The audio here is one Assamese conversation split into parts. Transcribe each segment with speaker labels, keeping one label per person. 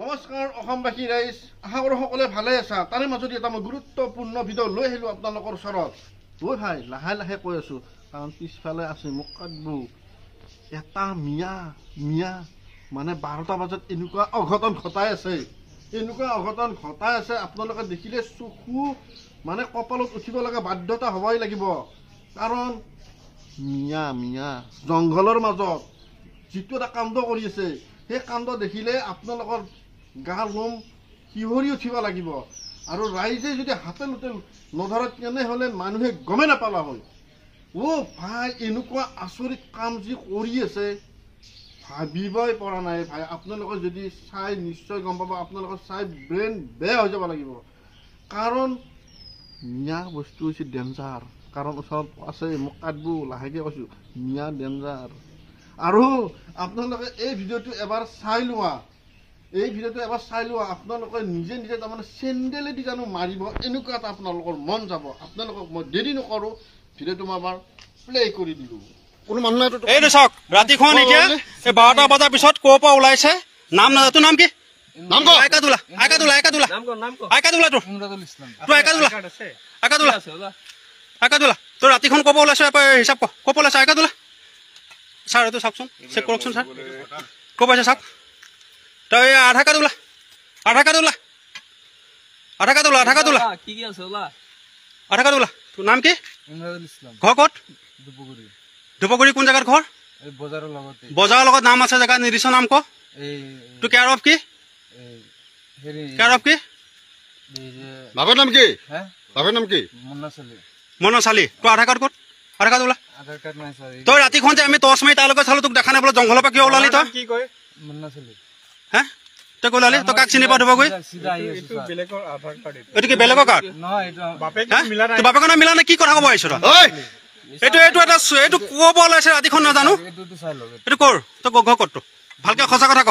Speaker 1: নমস্কাৰ অসমবাসী ৰাইজ আশা কৰোঁ সকলোৱে ভালে আছা তাৰে মাজতে এটা মই গুৰুত্বপূৰ্ণ ভিডিঅ' লৈ আহিলোঁ আপোনালোকৰ ওচৰত ঐ ভাই লাহে লাহে কৈ আছোঁ কাৰণ পিছফালে আছে মোক কাটব এটা মিয়া মিয়া মানে বাৰটা বজাত এনেকুৱা অঘটন ঘটাই আছে এনেকুৱা অঘটন ঘটাই আছে আপোনালোকে দেখিলে চকু মানে কপালত উঠিব লগা বাধ্যতা হ'বই লাগিব কাৰণ মিয়া মিয়া জংঘলৰ মাজত যিটো এটা কাণ্ড কৰি আছে সেই কাণ্ড দেখিলে আপোনালোকৰ গা লম শিহৰি উঠিব লাগিব আৰু ৰাইজে যদি হাতে লোতে নধৰে তেনেহ'লে মানুহে গমেই নাপালা হয় অ' ভাই এনেকুৱা আচৰিত কাম যি কৰি আছে ভাবিবই পৰা নাই ভাই আপোনালোকে যদি চাই নিশ্চয় গম পাব আপোনালোকৰ চাই ব্ৰেইন বেয়া হৈ যাব লাগিব কাৰণ নিয়া বস্তু হৈছে ডেঞ্জাৰ কাৰণ ওচৰত আছে মই কাটবো লাহেকৈ কৈছোঁ নিয়া ডেঞ্জাৰ আৰু আপোনালোকে এই ভিডিঅ'টো এবাৰ চাই লোৱা এই ভিডিওটো এবাৰ চাই লওঁ আপোনালোকে নিজে নিজে তাৰমানে চেণ্ডেলেদি জানো মাৰিব এনেকুৱা এটা আপোনালোকৰ মন যাব আপোনালোকক মই দেৰি নকৰোঁ ভিডিঅ'টো মই এবাৰ প্লে কৰি দিলোঁ
Speaker 2: চাওকচোন চেক কৰকচোন তই আধা কাৰ্ড আধা কাৰ্ড আধা কাৰ্ড আধা কাৰ্ড আধা কাৰ্ড ওলা নাম কি ইমৰাদুল ক'ত ডুবগুৰি কোন জেগাৰ ঘৰ এই বজাৰৰ নাম আছে জেগা নিৰ্দিষ্ট নাম ক এই কি হেৰি নাম কি হে নাম কি মনাচালি মনাচালি তোৰ আধাৰ ক'ত আধাৰ কাৰ্ড ওলা আধাৰ কাৰ্ড ৰাতিখন যে আমি টছ মাৰি তাৰ লগত চালো তোক দেখা নাই জংঘলৰ পৰা কিয় ওলালি তই কি কয় মনাচালি তই কলালি তই কাক চিনি পাওঁ ধুবগৈ এইটো কি বেলেগৰ কাৰ্ড বাপেকৰ মিলা নাই কি কথা ক'ব আহিছো এইটো এইটো এটা ৰাতিখন নাজানো এইটো কৰ তই ঘৰ কৰ ভালকে সঁচা কথা ক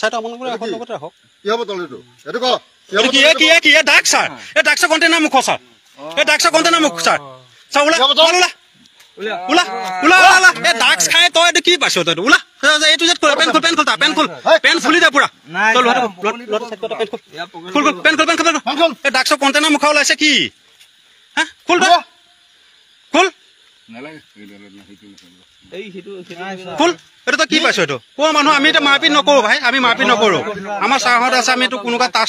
Speaker 2: কণ্টেইনাৰ মুখা ওলাইছে কি হা খোল দে কি পাইছ এইটো কোৱা মানুহ আমি এতিয়া মাৰপিট নকৰো ভাই আমি মাৰপিট নকৰো আমাৰ চাহত আছে আমি কোনোবা টাচ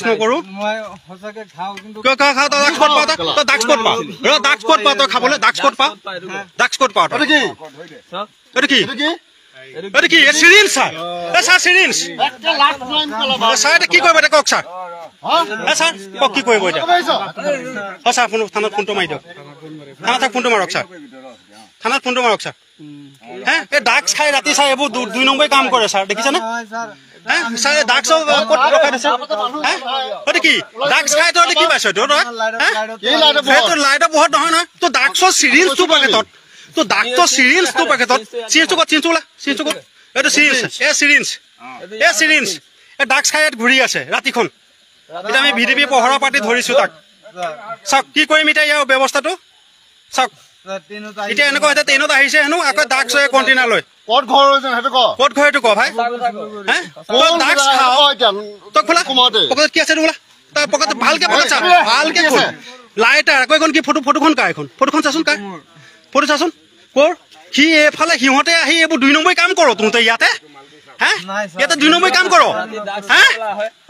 Speaker 2: নকৰো থানাত ফোনটো মাৰক ছাৰ হে এই ৰাতি চাই এইবোৰ দুই নম্বৰী কাম কৰে ছাৰ দেখিছেনে ঘূৰি আছে ৰাতিখন এতিয়া আমি ভি পহৰা পাতি ধৰিছো তাক চাওক কি কৰিম এতিয়া ইয়াৰ ব্যৱস্থাটো চাওক এতিয়া এনেকুৱা হৈছে ট্ৰেইনত আহিছে হেনো আকৌ ডাক চৰে কণ্টেইনাৰ লৈ ক'ত ঘৰ ক'ত ঘৰ এইটো ক ভাই কি আছে ভালকে ভালকে লাইটাৰ আকৌ এইখন কি ফটো ফটোখন কাৰ এইখন ফটোখন চাচোন কাৰ ফটো চাচোন কৰ সি এইফালে সিহঁতে আহি এইবোৰ দুই নম্বৰী কাম কৰ তোহঁতে ইয়াতে হে ইয়াতে দুই নম্বৰী কাম কৰ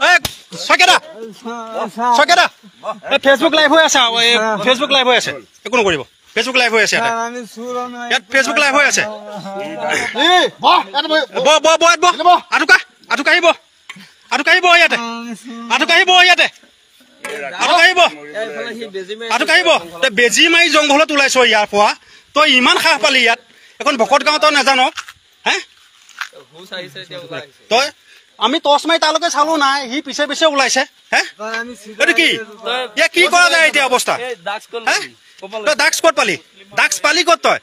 Speaker 2: হে ছকেদা ছকেদা ফেচবুক লাইভ হৈ আছে ফেচবুক লাইভ হৈ আছে একো নকৰিব ফেসবুক লাইভ হৈ আছে আমি সুৰ নাই ইয়াত লাইভ হৈ আছে এ ব ব ব ব ব আটুকা আটুকা হিব আটুকা হিব ইয়াতে আটুকা আহিব ইয়াতে আটুকা হিব আটুকা হিব তে বেজি মাই জংঘলত উলাইছ ইয়াৰ পোৱা তো ইমান খাহ পালি ইয়াত এখন ভকত গাঁৱত তো নাজানো হ্যাঁ তই আমি টচ মাৰি তালৈকে চালো নাই সি পিছে পিছে ওলাইছে হে কি কৰা যায় এতিয়া অৱস্থা তই ডাক্স কত পালি ডাক্স পালি কত তই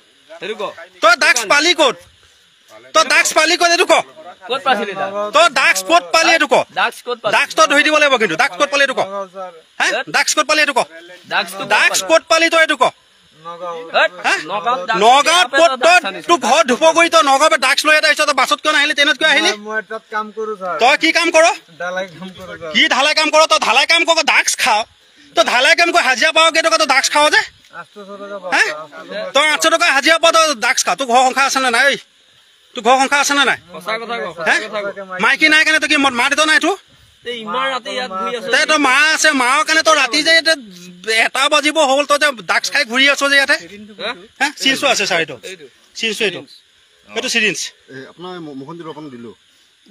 Speaker 2: তই পালি তই এইটো ক নগাঁৱত পত্ৰত তোৰ ঘৰ ধুপগুৰি তই নগাঁৱৰ পৰা ড্ৰাগছ লৈ এটা আহিছ তই বাছত কিয় নাহিলি ট্ৰেইনত কিয় আহিলি তই কি কাম কৰ কি ঢালাই কাম কৰ তই ঢালাই কাম কৰ ড্ৰাগছ খাওঁ তই ঢালাই কাম কৰ হাজিৰা পাৱ কেইটকা তই ড্ৰাগছ খাৱ যে তই আঠশ টকা হাজিৰা পাৱ তই ড্ৰাগছ খাওঁ তোৰ ঘৰ সংখ্যা আছেনে নাই তোৰ ঘৰ সংখ্যা আছেনে নাই
Speaker 1: মাইকী নাই কাৰণে তই কি মদ মা দিত নাই তোৰ তে তো মা আছে
Speaker 2: মা কানে তো রাতি যে এটা বাজিব হল তো যে ডাক্স খাই ঘুরি আছো যে এতে সিনসু আছে সাইড তো সিনসু এটো এটো সিরিনস আপনা মুখনদির আপন দিলো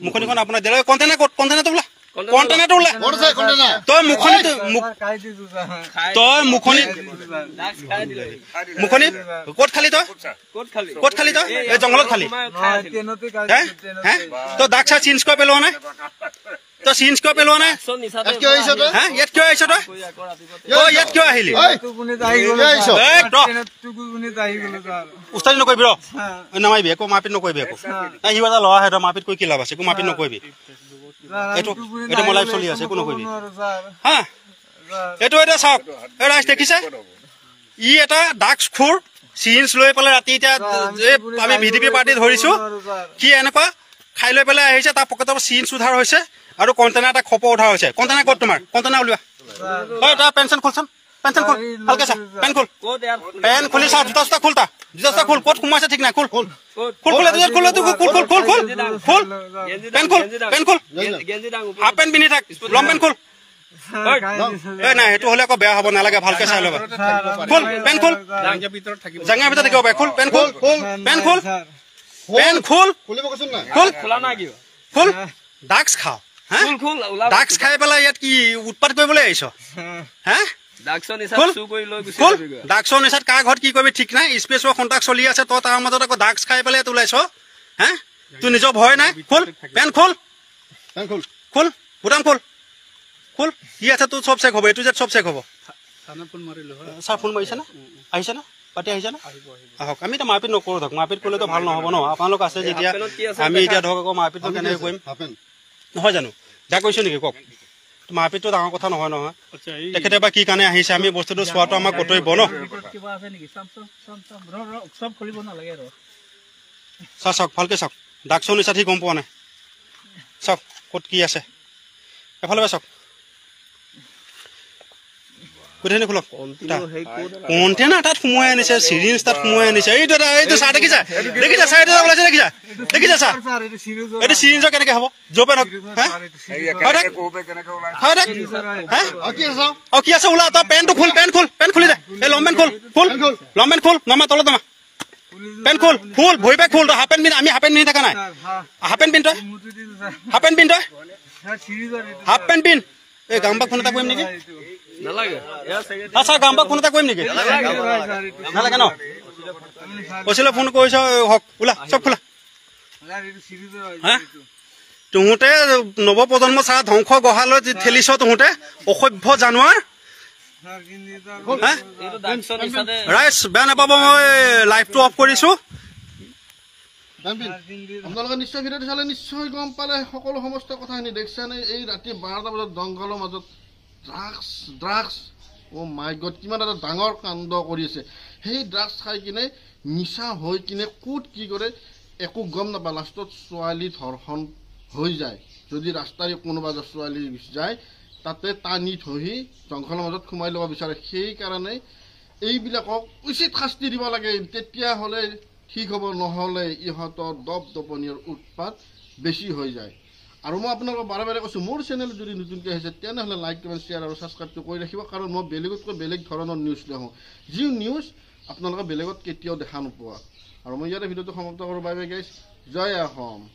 Speaker 2: মুখনি কোন আপনা দিলো কন্টেনার কোট কন্টেনার তো বলা কন্টেনার তো বলা বড় সাই কন্টেনার তো মুখনি তো মুখ খাই দিছো তো মুখনি ডাক্স খাই দিলো মুখনি কোট খালি তো কোট খালি কোট খালি তো এ জঙ্গল খালি হ্যাঁ তো ডাক্স চেঞ্জ কই পেলো না তই চিনস্কপ পেলোৱা নাই
Speaker 1: ইয়াত কিয় আহিছ তই ইয়াত কিয় আহিলি
Speaker 2: উস্তাদি ৰ নামাৰিবি একো মাৰপিট নকৰিবি একো নাই সি এটা ল'ৰাহে তই মাৰপিট কৰি কি লাভ আছে একো মাৰপিট নকৰিবি এইটো এইটো মোৰ লাইফ চলি আছে একো নকৰিবি হা এইটো এতিয়া চাওক ৰাইজ দেখিছে ই এটা ডাক্স খোৰ চিৰিঞ্চ লৈ পেলাই ৰাতি এতিয়া আমি ভি ডি পি পাৰ্টি ধৰিছো কি এনেকুৱা খাই লৈ পেলাই আহিছে তাৰ পকেটৰ চিৰিঞ্চ উদ্ধাৰ হৈছে আৰু কণ্টেনাৰ এটা খপ উঠা হৈছে কণ্টেনাৰ ক'ত তোমাৰ কণ্টেনাৰ উলিওৱা হয় তাৰ পেঞ্চন খোলচোন পেঞ্চন ডাক্স খাই পেলাই ইয়াত কি উৎপাত কৰিবলৈ আহিছ ডাক্স নিচাত কাৰ ঘৰত কি কৰিবি ঠিক নাই স্পেচ ৱৰ কণ্টাক্ট চলি আছে তই তাৰ মাজত আকৌ ডাক্স খাই পেলাই ওলাইছ হে তোৰ নিজৰ ভয় নাই খোল পেণ্ট খোল খোল বুটাম খোল খোল কি আছে তোৰ চব চেক হ'ব এইটো যে চব চেক হ'ব ছাৰ ফোন মাৰিছে না আহিছে না পাতি আহিছে না আহক আমি এতিয়া মাৰপিট নকৰোঁ ধৰক মাৰপিট কৰিলেতো ভাল নহ'ব ন আপোনালোক আছে যেতিয়া আমি এতিয়া ধৰক আকৌ মাৰপিটটো কেনেকৈ কৰিম নহয় জানো যা কৈছো নেকি কওক মাহপিতটো ডাঙৰ কথা নহয় নহয় তেখেতে বা কি কাৰণে আহিছে আমি বস্তুটো চোৱাটো আমাৰ কৰ্তব্য ন চা চাওক ভালকে চাওক ডাক চৌ ঠিক গম পোৱা নাই চাওক ক'ত কি আছে এফালে চাওক কোঠেনে খুলক কণ্টেনাৰ তাত সোমোৱাই আনিছে চিৰিঞ্জ তাত সোমোৱাই আনিছে এইটো দাদা এইটো চাহ দেখিছা দেখিছা চাহ এইটো ওলাইছে দেখিছা দেখিছা চাহ এইটো চিৰিঞ্জ কেনেকে হব যৌপেনক হে হে অ কি আছে ওলা তই পেণ্টটো খোল পেণ্ট খোল পেণ্ট খুলি দে এই লং পেণ্ট খোল খোল লং পেণ্ট খোল নমা তলত নমা পেণ্ট খোল খোল ভৰি পেক খোল তই হাফ পেণ্ট পিন্ধ আমি হাফ পেণ্ট পিন্ধি থকা নাই হাফ পেণ্ট পিন্ধ তই হাফ পেণ্ট পিন্ধ তই হাফ পেণ্ট পিন্ধ এই গাম্বাক ফোন এটা কৰিম নেকি আচ্ছা গাঁও বা ফোন ধ্বংস গঢ়ালৈ ঠেলিছ তুহতে অসভ্য জানুৱাৰ ৰাইজ বেয়া নাপাব মই লাইভটো অফ কৰিছো
Speaker 1: নিশ্চয় ভিডিঅ'টো চালে নিশ্চয় গম পালে সকলো সমস্ত কথাখিনি দেখিছেনে এই ৰাতি বাৰটা বজাত জংঘলৰ মাজত drugs drugs oh' my god কিমান এটা ডাঙৰ কাণ্ড কৰি আছে সেই ড্ৰাগছ খাই কিনে মিছা হৈ কিনে ক'ত কি কৰে একো গম নাপায় লাষ্টত ছোৱালী ধৰ্ষণ হৈ যায় যদি ৰাস্তাৰে কোনোবা এটা ছোৱালী যায় তাতে টানি থহি জংঘলৰ মাজত সোমাই ল'ব বিচাৰে সেইকাৰণে এইবিলাকক উচিত শাস্তি দিব লাগে তেতিয়াহ'লে ঠিক হ'ব নহ'লে ইহঁতৰ দপ দপনীয়ৰ উৎপাত বেছি হৈ যায় আৰু মই আপোনালোকক বাৰে বাৰে কৈছোঁ মোৰ চেনেল যদি নতুনকৈ আহিছে তেনেহ'লে লাইক কমেণ্ট শ্বেয়াৰ আৰু ছাবস্ক্ৰাইবটো কৰি ৰাখিব কাৰণ মই বেলেগতকৈ বেলেগ ধৰণৰ নিউজ দেখোঁ যি নিউজ আপোনালোকে বেলেগত কেতিয়াও দেখা নোপোৱা আৰু মই ইয়াতে ভিডিঅ'টো সমাপ্ত কৰোঁ বাই বাই গেছ জয় অসম